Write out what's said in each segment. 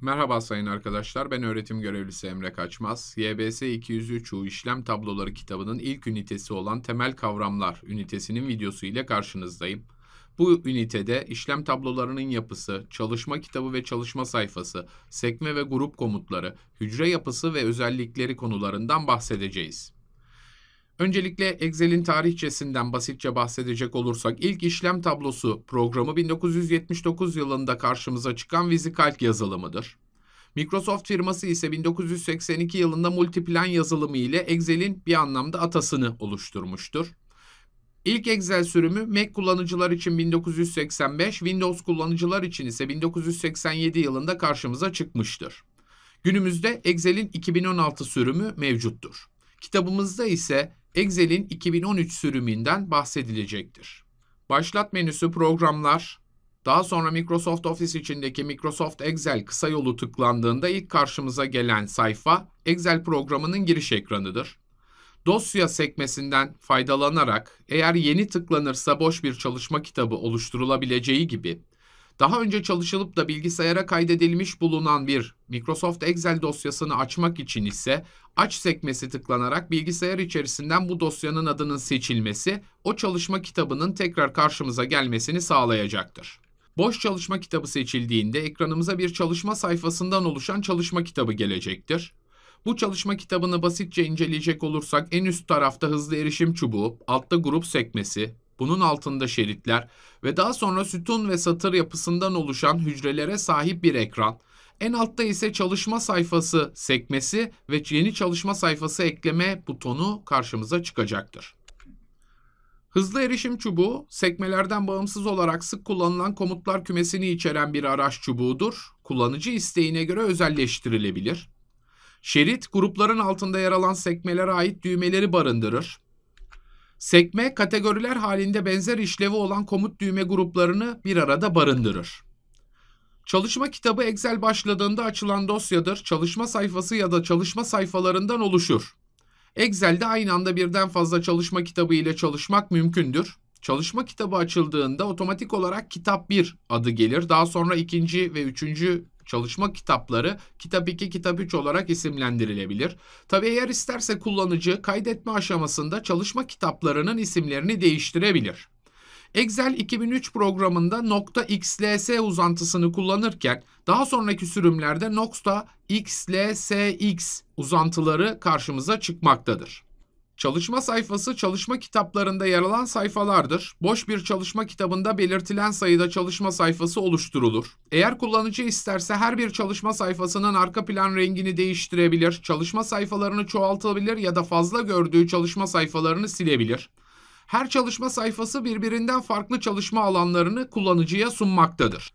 Merhaba sayın arkadaşlar, ben öğretim görevlisi Emre Kaçmaz. YBS 203 U İşlem Tabloları kitabının ilk ünitesi olan Temel Kavramlar ünitesinin videosu ile karşınızdayım. Bu ünitede işlem tablolarının yapısı, çalışma kitabı ve çalışma sayfası, sekme ve grup komutları, hücre yapısı ve özellikleri konularından bahsedeceğiz. Öncelikle Excel'in tarihçesinden basitçe bahsedecek olursak ilk işlem tablosu programı 1979 yılında karşımıza çıkan VisiCalc yazılımıdır. Microsoft firması ise 1982 yılında Multiplan yazılımı ile Excel'in bir anlamda atasını oluşturmuştur. İlk Excel sürümü Mac kullanıcılar için 1985, Windows kullanıcılar için ise 1987 yılında karşımıza çıkmıştır. Günümüzde Excel'in 2016 sürümü mevcuttur. Kitabımızda ise Excel'in 2013 sürümünden bahsedilecektir. Başlat menüsü Programlar, daha sonra Microsoft Office içindeki Microsoft Excel kısa yolu tıklandığında ilk karşımıza gelen sayfa Excel programının giriş ekranıdır. Dosya sekmesinden faydalanarak eğer yeni tıklanırsa boş bir çalışma kitabı oluşturulabileceği gibi daha önce çalışılıp da bilgisayara kaydedilmiş bulunan bir Microsoft Excel dosyasını açmak için ise aç sekmesi tıklanarak bilgisayar içerisinden bu dosyanın adının seçilmesi o çalışma kitabının tekrar karşımıza gelmesini sağlayacaktır. Boş çalışma kitabı seçildiğinde ekranımıza bir çalışma sayfasından oluşan çalışma kitabı gelecektir. Bu çalışma kitabını basitçe inceleyecek olursak en üst tarafta hızlı erişim çubuğu, altta grup sekmesi, bunun altında şeritler ve daha sonra sütun ve satır yapısından oluşan hücrelere sahip bir ekran. En altta ise çalışma sayfası sekmesi ve yeni çalışma sayfası ekleme butonu karşımıza çıkacaktır. Hızlı erişim çubuğu, sekmelerden bağımsız olarak sık kullanılan komutlar kümesini içeren bir araç çubuğudur. Kullanıcı isteğine göre özelleştirilebilir. Şerit, grupların altında yer alan sekmelere ait düğmeleri barındırır. Sekme kategoriler halinde benzer işlevi olan komut düğme gruplarını bir arada barındırır. Çalışma kitabı Excel başladığında açılan dosyadır. Çalışma sayfası ya da çalışma sayfalarından oluşur. Excel'de aynı anda birden fazla çalışma kitabı ile çalışmak mümkündür. Çalışma kitabı açıldığında otomatik olarak kitap 1 adı gelir. Daha sonra ikinci ve üçüncü Çalışma kitapları kitap 2, kitap 3 olarak isimlendirilebilir. Tabi eğer isterse kullanıcı kaydetme aşamasında çalışma kitaplarının isimlerini değiştirebilir. Excel 2003 programında .xls uzantısını kullanırken daha sonraki sürümlerde .xlsx uzantıları karşımıza çıkmaktadır. Çalışma sayfası çalışma kitaplarında yer alan sayfalardır. Boş bir çalışma kitabında belirtilen sayıda çalışma sayfası oluşturulur. Eğer kullanıcı isterse her bir çalışma sayfasının arka plan rengini değiştirebilir, çalışma sayfalarını çoğaltabilir ya da fazla gördüğü çalışma sayfalarını silebilir. Her çalışma sayfası birbirinden farklı çalışma alanlarını kullanıcıya sunmaktadır.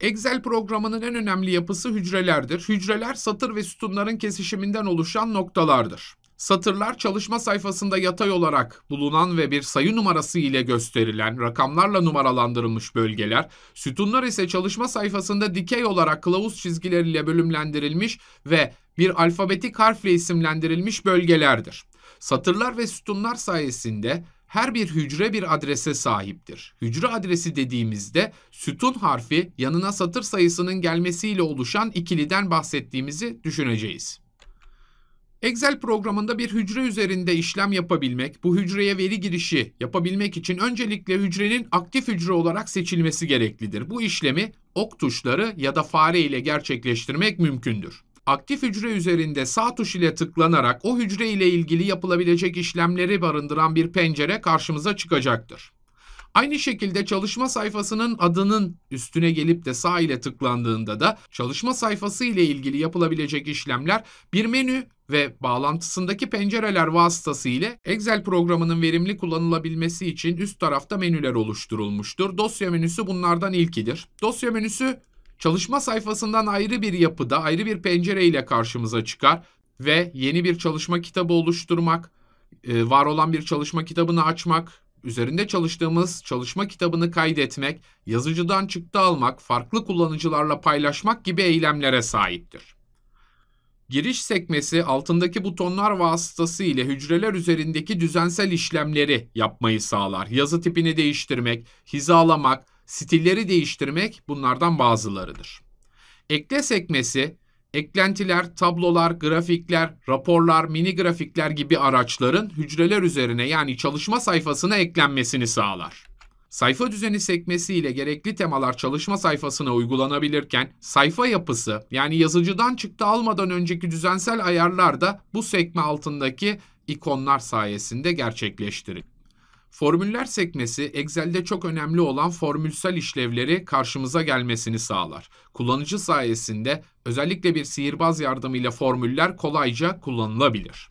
Excel programının en önemli yapısı hücrelerdir. Hücreler satır ve sütunların kesişiminden oluşan noktalardır. Satırlar çalışma sayfasında yatay olarak bulunan ve bir sayı numarası ile gösterilen rakamlarla numaralandırılmış bölgeler, sütunlar ise çalışma sayfasında dikey olarak kılavuz çizgileriyle bölümlendirilmiş ve bir alfabetik harfle isimlendirilmiş bölgelerdir. Satırlar ve sütunlar sayesinde her bir hücre bir adrese sahiptir. Hücre adresi dediğimizde sütun harfi yanına satır sayısının gelmesiyle oluşan ikiliden bahsettiğimizi düşüneceğiz. Excel programında bir hücre üzerinde işlem yapabilmek, bu hücreye veri girişi yapabilmek için öncelikle hücrenin aktif hücre olarak seçilmesi gereklidir. Bu işlemi ok tuşları ya da fare ile gerçekleştirmek mümkündür. Aktif hücre üzerinde sağ tuş ile tıklanarak o hücre ile ilgili yapılabilecek işlemleri barındıran bir pencere karşımıza çıkacaktır. Aynı şekilde çalışma sayfasının adının üstüne gelip de sağ ile tıklandığında da çalışma sayfası ile ilgili yapılabilecek işlemler bir menü ve bağlantısındaki pencereler vasıtası ile Excel programının verimli kullanılabilmesi için üst tarafta menüler oluşturulmuştur. Dosya menüsü bunlardan ilkidir. Dosya menüsü çalışma sayfasından ayrı bir yapıda, ayrı bir pencere ile karşımıza çıkar ve yeni bir çalışma kitabı oluşturmak, e, var olan bir çalışma kitabını açmak, üzerinde çalıştığımız çalışma kitabını kaydetmek, yazıcıdan çıktı almak, farklı kullanıcılarla paylaşmak gibi eylemlere sahiptir. Giriş sekmesi altındaki butonlar vasıtası ile hücreler üzerindeki düzensel işlemleri yapmayı sağlar. Yazı tipini değiştirmek, hizalamak, stilleri değiştirmek bunlardan bazılarıdır. Ekle sekmesi Eklentiler, tablolar, grafikler, raporlar, mini grafikler gibi araçların hücreler üzerine yani çalışma sayfasına eklenmesini sağlar. Sayfa düzeni sekmesi ile gerekli temalar çalışma sayfasına uygulanabilirken sayfa yapısı yani yazıcıdan çıktı almadan önceki düzensel ayarlar da bu sekme altındaki ikonlar sayesinde gerçekleştirilir. Formüller sekmesi Excel'de çok önemli olan formülsel işlevleri karşımıza gelmesini sağlar. Kullanıcı sayesinde özellikle bir sihirbaz yardımıyla formüller kolayca kullanılabilir.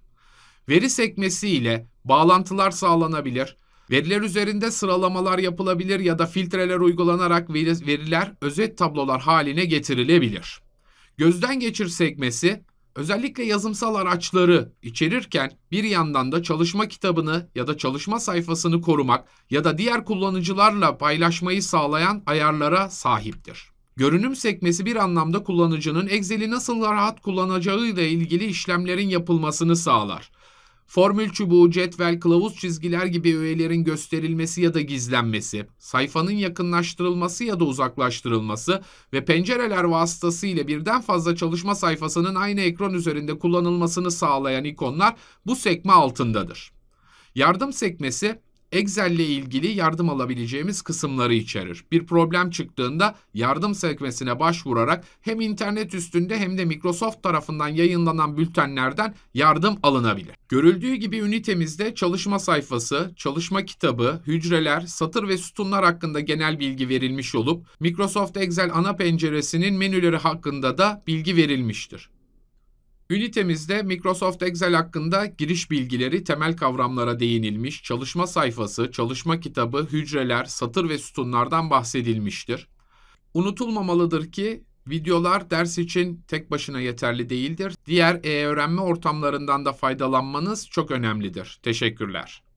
Veri sekmesi ile bağlantılar sağlanabilir. Veriler üzerinde sıralamalar yapılabilir ya da filtreler uygulanarak veriler özet tablolar haline getirilebilir. Gözden geçir sekmesi Özellikle yazımsal araçları içerirken bir yandan da çalışma kitabını ya da çalışma sayfasını korumak ya da diğer kullanıcılarla paylaşmayı sağlayan ayarlara sahiptir. Görünüm sekmesi bir anlamda kullanıcının Excel'i nasıl rahat kullanacağı ile ilgili işlemlerin yapılmasını sağlar formül çubuğu, cetvel, kılavuz çizgiler gibi öğelerin gösterilmesi ya da gizlenmesi, sayfanın yakınlaştırılması ya da uzaklaştırılması ve pencereler vasıtasıyla birden fazla çalışma sayfasının aynı ekran üzerinde kullanılmasını sağlayan ikonlar bu sekme altındadır. Yardım sekmesi Excel ile ilgili yardım alabileceğimiz kısımları içerir. Bir problem çıktığında yardım sekmesine başvurarak hem internet üstünde hem de Microsoft tarafından yayınlanan bültenlerden yardım alınabilir. Görüldüğü gibi ünitemizde çalışma sayfası, çalışma kitabı, hücreler, satır ve sütunlar hakkında genel bilgi verilmiş olup Microsoft Excel ana penceresinin menüleri hakkında da bilgi verilmiştir. Ünitemizde Microsoft Excel hakkında giriş bilgileri, temel kavramlara değinilmiş, çalışma sayfası, çalışma kitabı, hücreler, satır ve sütunlardan bahsedilmiştir. Unutulmamalıdır ki videolar ders için tek başına yeterli değildir. Diğer e-öğrenme ortamlarından da faydalanmanız çok önemlidir. Teşekkürler.